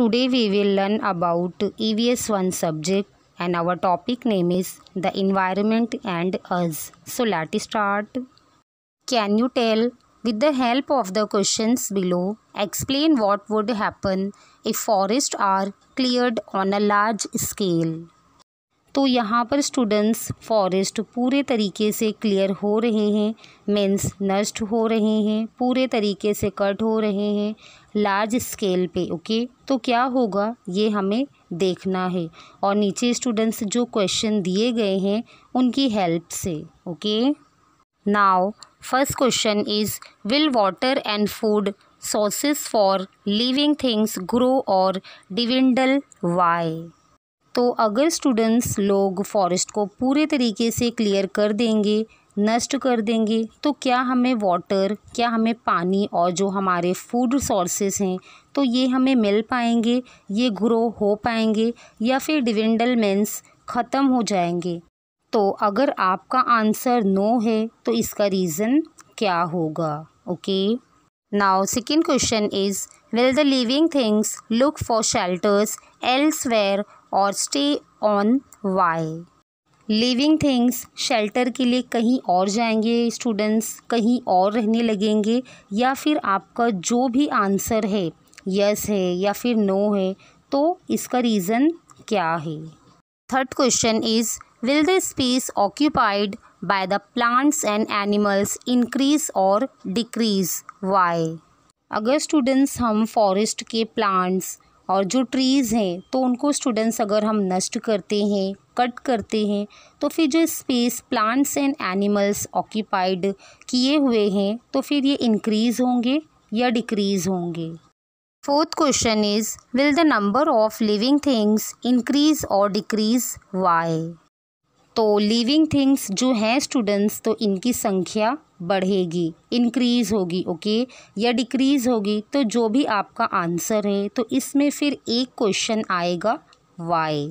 Today we will learn about EVS1 subject and our topic name is the environment and us. So let's start. Can you tell with the help of the questions below explain what would happen if forests are cleared on a large scale? तो यहाँ पर students forest पूरे तरीके से clear हो रहे हैं means नष्ट हो रहे हैं पूरे तरीके से कट हो रहे हैं लार्ज स्केल पे ओके तो क्या होगा ये हमें देखना है और नीचे स्टूडेंट्स जो क्वेश्चन दिए गए हैं उनकी हेल्प से okay now first question is will water and food sources for living things grow or dwindle Y तो अगर स्टूडेंट्स लोग फॉरेस्ट को पूरे तरीके से क्लियर कर देंगे नष्ट कर देंगे तो क्या हमें वाटर क्या हमें पानी और जो हमारे फूड सोर्सेस हैं तो ये हमें मिल पाएंगे ये ग्रो हो पाएंगे या फिर डिवेंडलमेंट्स ख़त्म हो जाएंगे तो अगर आपका आंसर नो है तो इसका रीज़न क्या होगा okay now second question is the living things look for shelters shelters where or stay on why living things shelter के लिए कहीं और जाएंगे स्टूडेंट्स कहीं और रहने लगेंगे या फिर आपका जो भी आंसर है यस है या फिर नो है तो इसका रीज़न क्या है third question is will the space occupied by the plants and animals increase or decrease why अगर स्टूडेंट्स हम फॉरेस्ट के प्लांट्स और जो ट्रीज़ हैं तो उनको स्टूडेंट्स अगर हम नष्ट करते हैं कट करते हैं तो फिर जो space plants and animals occupied किए हुए हैं तो फिर ये इंक्रीज़ होंगे या डिक्रीज़ होंगे fourth question is will the number of living things increase or decrease why तो लिविंग थिंग्स जो हैं स्टूडेंट्स तो इनकी संख्या बढ़ेगी इंक्रीज़ होगी ओके या डिक्रीज़ होगी तो जो भी आपका आंसर है तो इसमें फिर एक क्वेश्चन आएगा why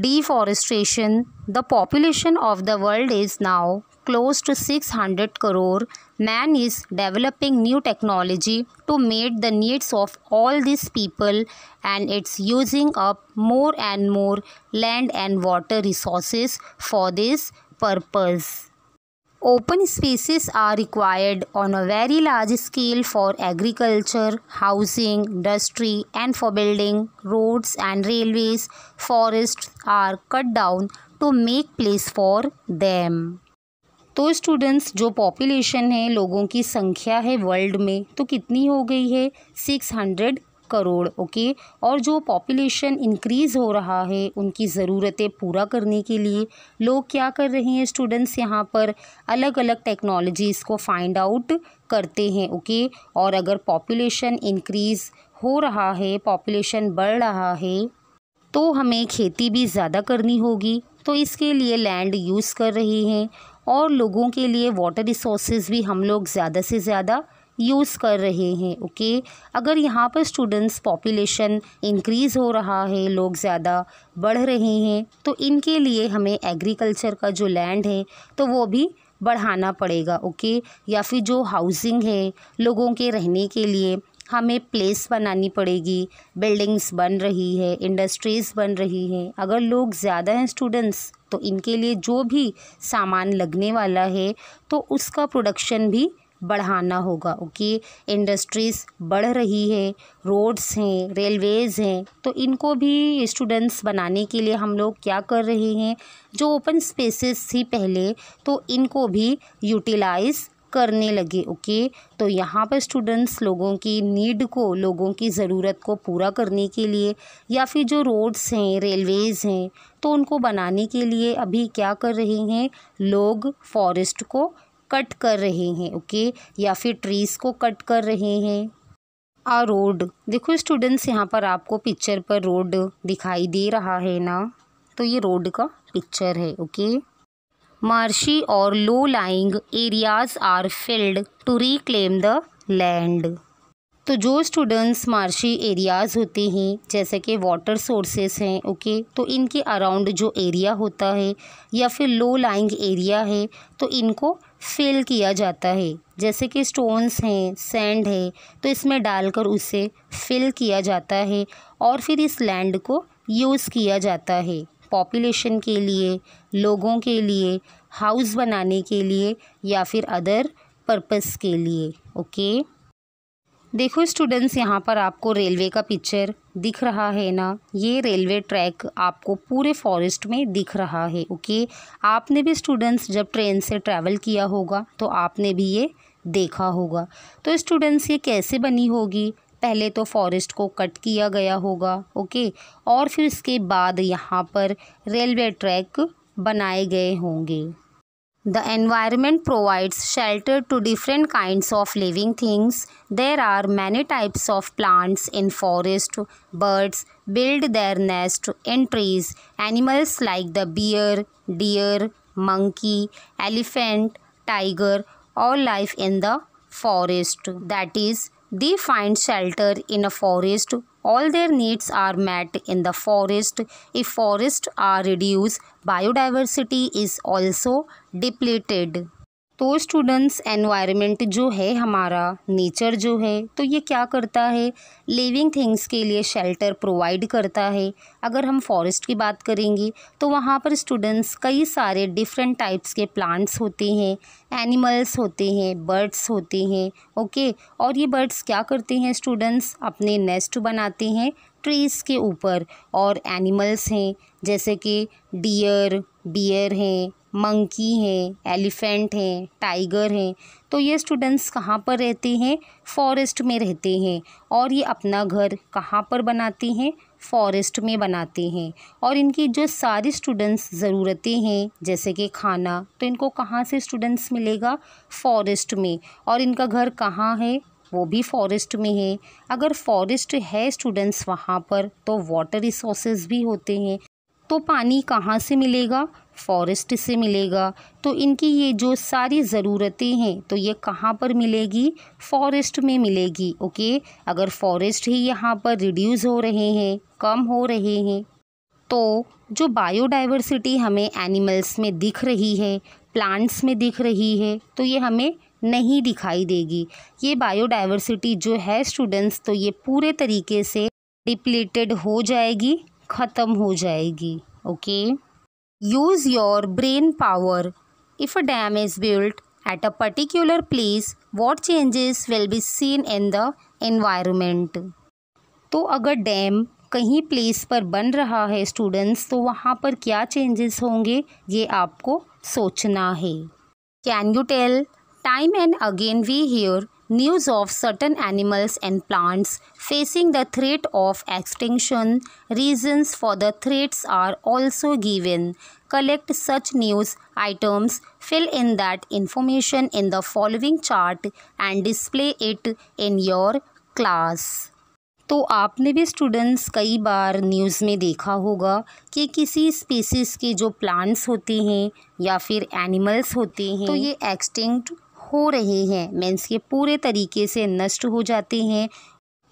deforestation, the population of the world is now close to 600 crore. Man is developing new technology to meet the needs of all these people and it's using up more and more land and water resources for this purpose. Open spaces are required on a very large scale for agriculture, housing, industry and for building. Roads and railways, forests are cut down to make place for them. तो students जो population है लोगों की संख्या है world में तो कितनी हो गई है सिक्स हंड्रेड करोड़ ओके और जो पॉपुलेशन इंक्रीज़ हो रहा है उनकी ज़रूरतें पूरा करने के लिए लोग क्या कर रहे हैं स्टूडेंट्स यहाँ पर अलग अलग टेक्नोलॉजीज़ को फाइंड आउट करते हैं ओके और अगर पॉपुलेशन इंक्रीज़ हो रहा है पॉपुलेशन बढ़ रहा है तो हमें खेती भी ज़्यादा करनी होगी तो इसके लिए लैंड यूज़ कर रहे हैं और लोगों के लिए वाटर रिसोर्सेज भी हम लोग ज़्यादा से ज़्यादा यूज़ कर रहे हैं ओके अगर यहाँ पर स्टूडेंट्स पॉपुलेशन इंक्रीज़ हो रहा है लोग ज़्यादा बढ़ रहे हैं तो इनके लिए हमें एग्रीकल्चर का जो लैंड है तो वो भी बढ़ाना पड़ेगा ओके या फिर जो हाउसिंग है लोगों के रहने के लिए हमें प्लेस बनानी पड़ेगी बिल्डिंग्स बन रही है इंडस्ट्रीज़ बन रही है अगर लोग ज़्यादा हैं स्टूडेंट्स तो इनके लिए जो भी सामान लगने वाला है तो उसका प्रोडक्शन भी बढ़ाना होगा ओके इंडस्ट्रीज़ बढ़ रही है रोड्स हैं रेलवेज़ हैं तो इनको भी स्टूडेंट्स बनाने के लिए हम लोग क्या कर रहे हैं जो ओपन स्पेसेस थी पहले तो इनको भी यूटिलाइज़ करने लगे ओके तो यहाँ पर स्टूडेंट्स लोगों की नीड को लोगों की ज़रूरत को पूरा करने के लिए या फिर जो रोड्स हैं रेलवेज़ हैं तो उनको बनाने के लिए अभी क्या कर रहे हैं लोग फॉरेस्ट को कट कर रहे हैं ओके या फिर ट्रीज़ को कट कर रहे हैं आ रोड देखो स्टूडेंट्स यहाँ पर आपको पिक्चर पर रोड दिखाई दे रहा है ना तो ये रोड का पिक्चर है ओके मार्शी और low lying areas are filled to reclaim the land तो जो स्टूडेंट्स मार्शी एरियाज़ होते हैं जैसे कि वाटर सोर्सेस हैं ओके तो इनके अराउंड जो एरिया होता है या फिर लो लाइंग एरिया है तो इनको फिल किया जाता है जैसे कि स्टोन्स हैं सैंड है तो इसमें डालकर उसे फिल किया जाता है और फिर इस लैंड को यूज़ किया जाता है पॉपुलेशन के लिए लोगों के लिए हाउस बनाने के लिए या फिर अदर पर्पस के लिए ओके okay? देखो स्टूडेंट्स यहाँ पर आपको रेलवे का पिक्चर दिख रहा है ना ये रेलवे ट्रैक आपको पूरे फॉरेस्ट में दिख रहा है ओके आपने भी स्टूडेंट्स जब ट्रेन से ट्रैवल किया होगा तो आपने भी ये देखा होगा तो स्टूडेंट्स ये कैसे बनी होगी पहले तो फॉरेस्ट को कट किया गया होगा ओके और फिर इसके बाद यहाँ पर रेलवे ट्रैक बनाए गए होंगे The environment provides shelter to different kinds of living things. There are many types of plants in forest. Birds build their nest in trees. Animals like the bear, deer, monkey, elephant, tiger all live in the forest. That is, they find shelter in a forest all their needs are met in the forest. If forests are reduced, biodiversity is also depleted. तो students environment जो है हमारा nature जो है तो ये क्या करता है लिविंग थिंग्स के लिए शेल्टर प्रोवाइड करता है अगर हम फॉरेस्ट की बात करेंगे तो वहाँ पर स्टूडेंट्स कई सारे डिफरेंट टाइप्स के प्लांट्स होते हैं एनिमल्स होते हैं बर्ड्स होते हैं ओके और ये बर्ड्स क्या करते हैं स्टूडेंट्स अपने नेस्ट बनाते हैं ट्रीज़ के ऊपर और एनिमल्स हैं जैसे कि डियर बियर हैं मंकी हैं एलिफेंट हैं टाइगर हैं तो ये स्टूडेंट्स कहाँ पर रहते हैं फॉरेस्ट में रहते हैं और ये अपना घर कहाँ पर बनाते हैं फॉरेस्ट में बनाते हैं और इनकी जो सारी स्टूडेंट्स ज़रूरतें हैं जैसे कि खाना तो इनको कहाँ से स्टूडेंट्स मिलेगा फॉरेस्ट में और इनका घर कहाँ है वो भी फॉरेस्ट में है अगर फॉरेस्ट है स्टूडेंट्स वहाँ पर तो वाटर रिसोर्सेज भी होते हैं तो पानी कहाँ से मिलेगा फॉरेस्ट से मिलेगा तो इनकी ये जो सारी ज़रूरतें हैं तो ये कहाँ पर मिलेगी फॉरेस्ट में मिलेगी ओके अगर फॉरेस्ट ही यहाँ पर रिड्यूस हो रहे हैं कम हो रहे हैं तो जो बायोडाइवर्सिटी हमें एनिमल्स में दिख रही है प्लांट्स में दिख रही है तो ये हमें नहीं दिखाई देगी ये बायोडाइवर्सिटी जो है स्टूडेंट्स तो ये पूरे तरीके से डिप्लीटेड हो जाएगी ख़त्म हो जाएगी okay Use your brain power. If a dam is built at a particular place, what changes will be seen in the environment? तो अगर डैम कहीं प्लेस पर बन रहा है स्टूडेंट्स तो वहाँ पर क्या चेंजेस होंगे ये आपको सोचना है can you tell time and again we hear news of certain animals and plants facing the threat of extinction, reasons for the threats are also given. Collect such news items, fill in that information in the following chart and display it in your class. तो आपने भी students कई बार news में देखा होगा कि किसी species के जो प्लांट्स होते हैं या फिर एनिमल्स होते हैं तो ये एक्सटिंक्ट हो रहे हैं मेंस के पूरे तरीके से नष्ट हो जाते हैं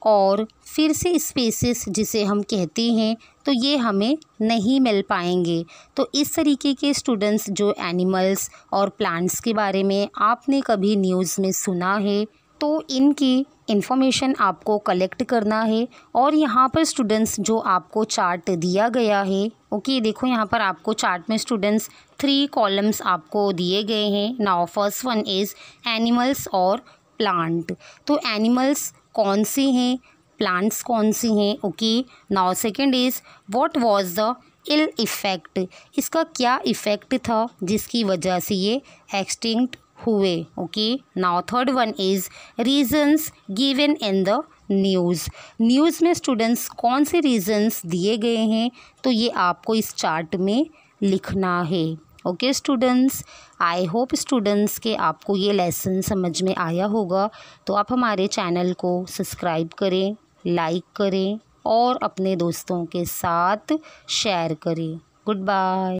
और फिर से स्पेसिस जिसे हम कहते हैं तो ये हमें नहीं मिल पाएंगे तो इस तरीके के स्टूडेंट्स जो एनिमल्स और प्लांट्स के बारे में आपने कभी न्यूज़ में सुना है तो इनकी इन्फॉर्मेशन आपको कलेक्ट करना है और यहाँ पर स्टूडेंट्स जो आपको चार्ट दिया गया है ओके देखो यहाँ पर आपको चार्ट में स्टूडेंट्स थ्री कॉलम्स आपको दिए गए हैं now first one is animals और प्लांट तो एनिमल्स कौन से हैं प्लांट्स कौन सी हैं okay now second is what was the ill effect इसका क्या इफ़ेक्ट था जिसकी वजह से ये एक्सटिंक्ट हुए okay now third one is reasons given in the news news में स्टूडेंट्स कौन से रीजंस दिए गए हैं तो ये आपको इस चार्ट में लिखना है okay students I hope students के आपको ये लेसन समझ में आया होगा तो आप हमारे चैनल को सब्सक्राइब करें लाइक करें और अपने दोस्तों के साथ शेयर करें गुड बाय